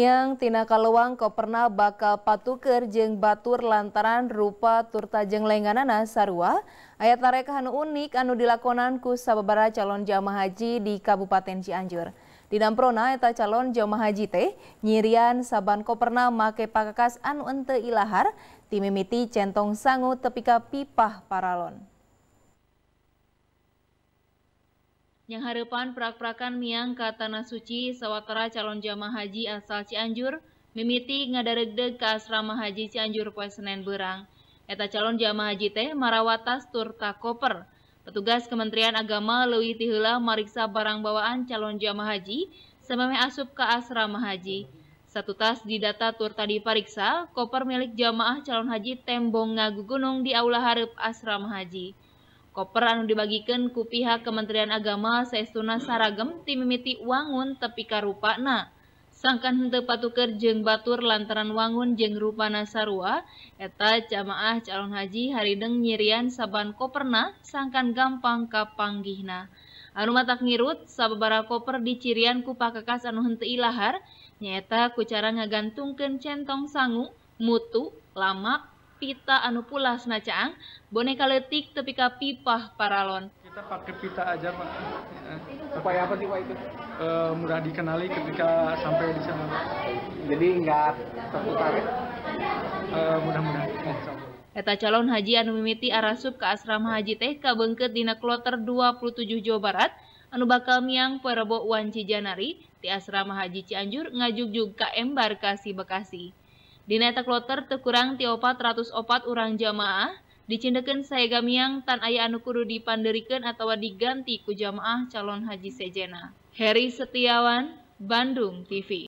Yang tina kaluang koperna bakal patuker jeng batur lantaran rupa turtajeng lengganana sarua ayat tarek anu unik anu dilakonan ku sababara calon jamaah haji di Kabupaten Cianjur. Di Damprona eta calon jamaah haji teh nyirian saban koperna make pakakas anu ente ilahar timimiti centong sangu tepika pipah paralon. yang harapan prak-prakan miang ke tanah suci sawatara calon jamaah haji asal Cianjur mimiti ngadaregdeg ke asrama haji Cianjur poe Senen Berang. Eta calon jamaah haji teh marawatas tur koper. Petugas Kementerian Agama Lewi Tihula mariksa barang bawaan calon jamaah haji sememe asup ke asrama haji. Satu tas di data tur tadi pariksa, koper milik jamaah calon haji tembong ngagu gunung di aula harib asrama haji. koperanu dibagikan kupihak Kementerian Aggama Seestuna saragemm tim mimiti uwangun tepi karrupana sangangkan hente patuker jeng Batur lantaran wangun jengrupanasarua Eteta jamaah calon Haji hari deng yirian Saban Koperna sangangkan gampang kapanggihna aroma tak ngirut Sabbara koper di cirian kupa Kekasanhentu ilahhar nyaeta kucara ngagantungken centong sanggu mutu lama pita anu pula senacaang boneka letik tepika pipah paralon kita pakai pita aja pak supaya apa sih pak itu e, mudah dikenali ketika sampai di sana jadi nggak terputar ya e, mudah-mudahan Eta calon haji anu mimiti arasup ke asrama haji teh kabengket dina kloter 27 Jawa Barat anu bakal miang perebo Rebo Wanci Janari di asrama haji Cianjur ngajug-jug ke embarkasi Bekasi. Di neta kloter teu tiopat opat ratus opat urang jamaah saya gamiang tan ayah anu kudu dipanderikan atau diganti ku jamaah calon haji sejena. Heri Setiawan, Bandung TV.